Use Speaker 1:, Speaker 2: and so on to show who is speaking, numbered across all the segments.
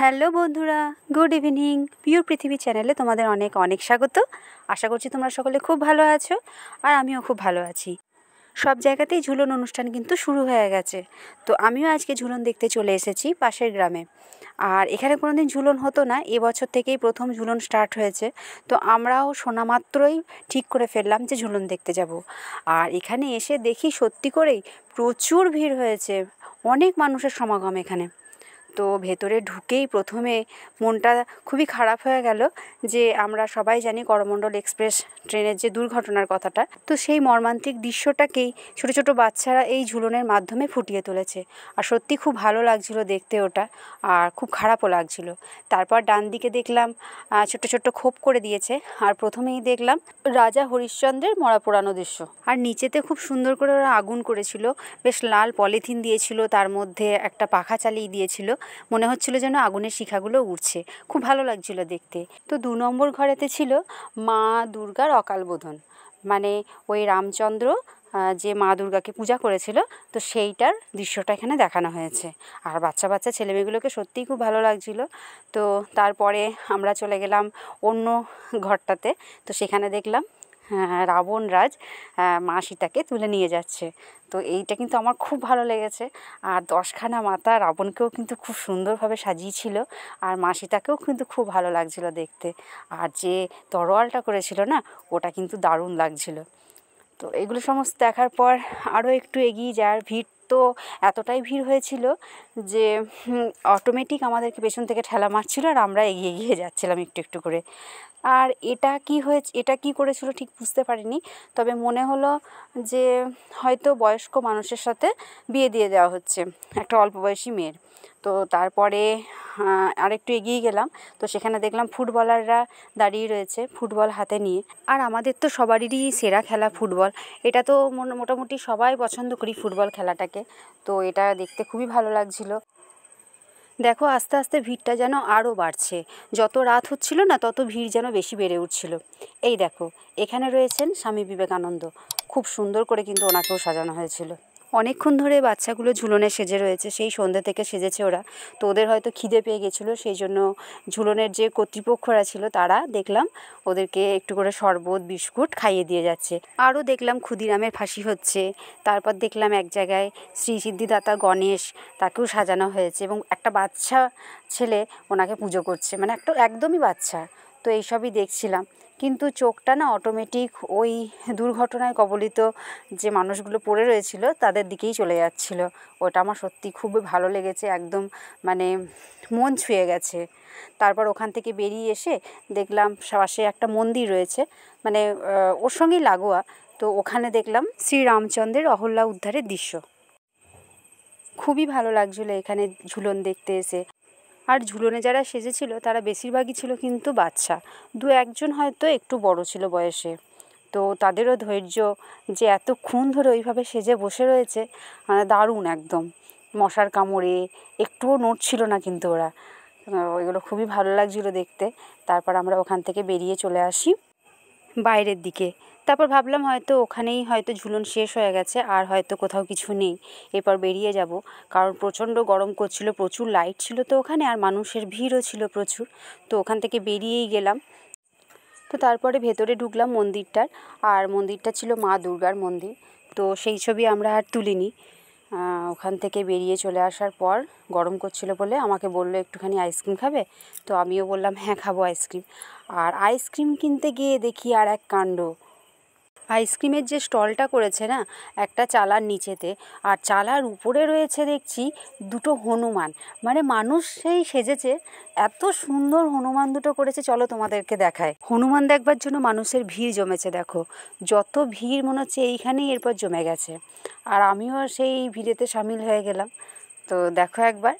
Speaker 1: hello বন্ধুরা good evening pure পৃথিবী চ্যানেলে তোমাদের অনেক অনেক স্বাগত আশা করছি তোমরা সকলে খুব ভালো আছো আর আমিও খুব ভালো আছি সব জায়গাতেই ঝুলন অনুষ্ঠান কিন্তু শুরু হয়ে গেছে তো আমিও আজকে ঝুলন দেখতে চলে এসেছি পাশের গ্রামে আর এখানে কোনো দিন ঝুলন হতো না এবছর থেকেই প্রথম ঝুলন স্টার্ট হয়েছে তো আমরাও শোনা মাত্রই ঠিক করে ফেললাম যে ঝুলন দেখতে যাব আর এখানে এসে দেখি সত্যি করেই প্রচুর ভিড় হয়েছে অনেক মানুষের সমাগম এখানে তো ভেতরে ঢুকেই প্রথমে মনটা খুবই খারাপ হয়ে গেল যে আমরা সবাই জানি করমণ্ডল এক্সপ্রেস ট্রেনের যে দুর্ঘটনার কথাটা তো সেই মর্মান্তিক দৃশ্যটাকেই ছোট ছোট বাচ্চারা এই ঝুলনের মাধ্যমে ফুটিয়ে তুলেছে আর সত্যি খুব ভালো লাগছিল দেখতে ওটা আর খুব খারাপও লাগছিল তারপর ডান দিকে দেখলাম ছোট ছোট খোপ করে দিয়েছে আর প্রথমেই দেখলাম রাজা হরিশ্চন্দ্রের মরা পোড়ানো দৃশ্য আর নিচেতে খুব সুন্দর করে ওরা আগুন করেছিল বেশ লাল পলিথিন দিয়েছিল তার মধ্যে একটা পাখা চালিয়ে দিয়েছিল মনে হচ্ছিল যেন আগুনের শিখাগুলো উঠছে খুব ভালো লাগছিলো দেখতে তো দু নম্বর ঘরেতে ছিল মা দুর্গার অকালবোধন মানে ওই রামচন্দ্র যে মা দুর্গাকে পূজা করেছিল তো সেইটার দৃশ্যটা এখানে দেখানো হয়েছে আর বাচ্চা বাচ্চা ছেলেমেয়েগুলোকে সত্যিই খুব ভালো লাগছিল তো তারপরে আমরা চলে গেলাম অন্য ঘরটাতে তো সেখানে দেখলাম হ্যাঁ, রাবণরাজ মা সীতাকে তুলে নিয়ে যাচ্ছে তো এইটা কিন্তু আমার খুব ভালো লেগেছে আর দশখানা মাতা রাবণকেও কিন্তু খুব সুন্দরভাবে সাজিয়েছিল আর মা সীতাকেও কিন্তু খুব ভালো লাগছিল দেখতে আর যে তরোয়ালটা করেছিল না ওটা কিন্তু দারুণ লাগছিল তো এগুলো সমস্ত দেখার পর আরও একটু এগিয়ে যাওয়ার ভিড় তো এতটাই ভিড় হয়েছিল যে অটোমেটিক আমাদেরকে পেছন থেকে ঠেলা মারছিল আর আমরা এগিয়ে গিয়ে যাচ্ছিলাম একটু একটু করে আর এটা কি হয়েছে এটা কি করেছিল ঠিক বুঝতে পারিনি তবে মনে হলো যে হয়তো বয়স্ক মানুষের সাথে বিয়ে দিয়ে দেওয়া হচ্ছে একটা অল্প বয়সী মেয়ের তো তারপরে আরেকটু এগিয়ে গেলাম তো সেখানে দেখলাম ফুটবলাররা দাঁড়িয়ে রয়েছে ফুটবল হাতে নিয়ে আর আমাদের তো সবারই সেরা খেলা ফুটবল এটা তো মোটামুটি সবাই পছন্দ করি ফুটবল খেলাটাকে তো এটা দেখতে খুবই ভালো লাগছিল দেখো আস্তে আস্তে ভিড়টা যেন আরও বাড়ছে যত রাত হচ্ছিল না তত ভিড় যেন বেশি বেড়ে উঠছিল এই দেখো এখানে রয়েছেন স্বামী বিবেকানন্দ খুব সুন্দর করে কিন্তু ওনাকেও সাজানো হয়েছিল অনেকক্ষণ ধরে বাচ্চাগুলো ঝুলনে সেজে রয়েছে সেই সন্ধ্যা থেকে সেজেছে ওরা তো ওদের হয়তো খিদে পেয়ে গেছিলো সেই জন্য ঝুলনের যে কর্তৃপক্ষরা ছিল তারা দেখলাম ওদেরকে একটু করে শরবত বিস্কুট খাইয়ে দিয়ে যাচ্ছে আরও দেখলাম ক্ষুদিরামের ফাঁসি হচ্ছে তারপর দেখলাম এক জায়গায় শ্রী সিদ্ধিদাতা গণেশ তাকেও সাজানো হয়েছে এবং একটা বাচ্চা ছেলে ওনাকে পুজো করছে মানে একটা একদমই বাচ্চা তো এইসবই দেখছিলাম কিন্তু চোখটা না অটোমেটিক ওই দুর্ঘটনায় কবলিত যে মানুষগুলো পড়ে রয়েছিল তাদের দিকেই চলে যাচ্ছিল ওটা আমার সত্যি খুব ভালো লেগেছে একদম মানে মন ছুঁয়ে গেছে তারপর ওখান থেকে বেরিয়ে এসে দেখলাম পাশে একটা মন্দির রয়েছে মানে ওর সঙ্গেই লাগোয়া তো ওখানে দেখলাম শ্রীরামচন্দ্রের অহল্যা উদ্ধারের দৃশ্য খুবই ভালো লাগছিলো এখানে ঝুলন দেখতে এসে আর ঝুলনে যারা সেজেছিল তারা বেশিরভাগই ছিল কিন্তু বাচ্চা দু একজন হয়তো একটু বড় ছিল বয়সে তো তাদেরও ধৈর্য যে এতক্ষণ ধরে ওইভাবে সেজে বসে রয়েছে মানে দারুণ একদম মশার কামড়ে একটুও নোট ছিল না কিন্তু ওরা ওইগুলো খুবই ভালো লাগছিলো দেখতে তারপর আমরা ওখান থেকে বেরিয়ে চলে আসি বাইরের দিকে তারপর ভাবলাম হয়তো ওখানেই হয়তো ঝুলন শেষ হয়ে গেছে আর হয়তো কোথাও কিছু নেই এরপর বেরিয়ে যাব কারণ প্রচণ্ড গরম করছিল প্রচুর লাইট ছিল তো ওখানে আর মানুষের ভিড়ও ছিল প্রচুর তো ওখান থেকে বেরিয়েই গেলাম তো তারপরে ভেতরে ঢুকলাম মন্দিরটার আর মন্দিরটা ছিল মা দুর্গার মন্দির তো সেই ছবি আমরা আর তুলিনি ওখান থেকে বেরিয়ে চলে আসার পর গরম করছিল বলে আমাকে বললো একটুখানি আইসক্রিম খাবে তো আমিও বললাম হ্যাঁ খাবো আইসক্রিম আর আইসক্রিম কিনতে গিয়ে দেখি আর এক কাণ্ড আইসক্রিমের যে স্টলটা করেছে না একটা চালার নিচেতে আর চালার উপরে রয়েছে দেখছি দুটো হনুমান মানে মানুষ সেই সেজেছে এত সুন্দর হনুমান দুটো করেছে চলো তোমাদেরকে দেখায় হনুমান দেখবার জন্য মানুষের ভিড় জমেছে দেখো যত ভিড় মনে হচ্ছে এইখানেই এরপর জমে গেছে আর আমিও সেই ভিড়েতে সামিল হয়ে গেলাম তো দেখো একবার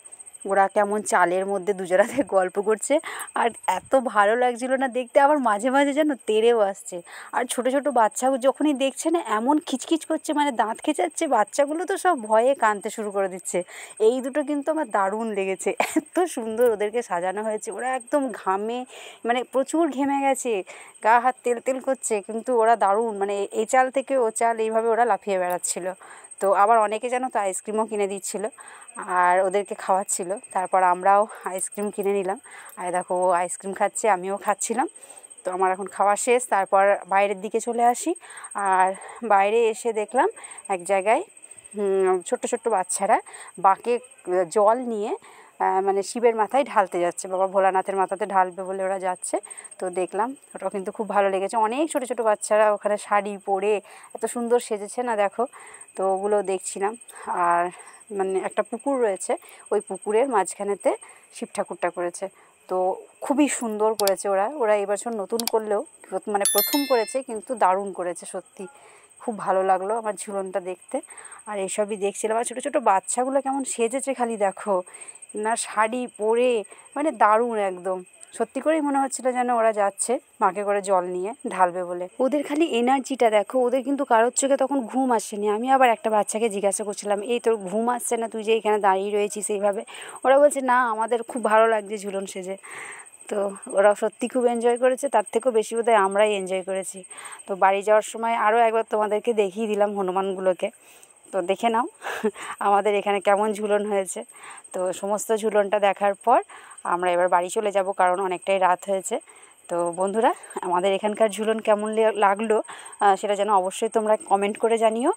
Speaker 1: ওরা কেমন চালের মধ্যে দুজনাতে গল্প করছে আর এত ভালো লাগছিল না দেখতে আবার মাঝে মাঝে যেন তেরেও আসছে আর ছোট ছোট বাচ্চা যখনই দেখছে না এমন খিচখিচ করছে মানে দাঁত খেঁচাচ্ছে বাচ্চাগুলো তো সব ভয়ে কাঁদতে শুরু করে দিচ্ছে এই দুটো কিন্তু আমার দারুণ লেগেছে এত সুন্দর ওদেরকে সাজানো হয়েছে ওরা একদম ঘামে মানে প্রচুর ঘেমে গেছে গা হাত তেল তেল করছে কিন্তু ওরা দারুণ মানে এ চাল থেকে ও চাল এইভাবে ওরা লাফিয়ে বেড়াচ্ছিল তো আবার অনেকে যেন তো আইসক্রিমও কিনে দিচ্ছিল আর ওদেরকে খাওয়াচ্ছিল তারপর আমরাও আইসক্রিম কিনে নিলাম আর দেখো ও আইসক্রিম খাচ্ছে আমিও খাচ্ছিলাম তো আমার এখন খাওয়া শেষ তারপর বাইরের দিকে চলে আসি আর বাইরে এসে দেখলাম এক জায়গায় ছোট্ট ছোট্ট বাচ্চারা বাঁকে জল নিয়ে মানে শিবের মাথায় ঢালতে যাচ্ছে বাবা ভোলানাথের মাথাতে ঢালবে বলে ওরা যাচ্ছে তো দেখলাম ওটা কিন্তু খুব ভালো লেগেছে অনেক ছোট ছোট বাচ্চারা ওখানে শাড়ি পরে এত সুন্দর সেজেছে না দেখো তো ওগুলো দেখছিলাম আর মানে একটা পুকুর রয়েছে ওই পুকুরের মাঝখানেতে শিব ঠাকুরটা করেছে তো খুবই সুন্দর করেছে ওরা ওরা এবছর নতুন করলেও মানে প্রথম করেছে কিন্তু দারুণ করেছে সত্যি খুব ভালো লাগলো আমার ঝুলনটা দেখতে আর এসবই দেখছিলাম আর ছোটো ছোটো বাচ্চাগুলো কেমন সেজেছে খালি দেখো না শাড়ি পরে মানে দারুণ একদম সত্যি করেই মনে হচ্ছিলো যেন ওরা যাচ্ছে মাকে করে জল নিয়ে ঢালবে বলে ওদের খালি এনার্জিটা দেখো ওদের কিন্তু কারোর চোখে তখন ঘুম আসেনি আমি আবার একটা বাচ্চাকে জিজ্ঞাসা করছিলাম এই তোর ঘুম আসছে না তুই যে এখানে দাঁড়িয়ে রয়েছিস এইভাবে ওরা বলছে না আমাদের খুব ভালো লাগছে ঝুলন সেজে তো ওরা সত্যি খুব এনজয় করেছে তার থেকেও বেশি বোধহয় আমরাই এনজয় করেছি তো বাড়ি যাওয়ার সময় আরও একবার তোমাদেরকে দেখিয়ে দিলাম হনুমানগুলোকে তো দেখে নাও আমাদের এখানে কেমন ঝুলন হয়েছে তো সমস্ত ঝুলনটা দেখার পর আমরা এবার বাড়ি চলে যাব কারণ অনেকটাই রাত হয়েছে তো বন্ধুরা আমাদের এখানকার ঝুলন কেমন লাগলো সেটা যেন অবশ্যই তোমরা কমেন্ট করে জানিও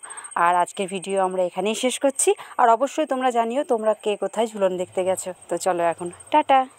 Speaker 1: আর আজকের ভিডিও আমরা এখানেই শেষ করছি আর অবশ্যই তোমরা জানিও তোমরা কে কোথায় ঝুলন দেখতে গেছো তো চলো এখন টাটা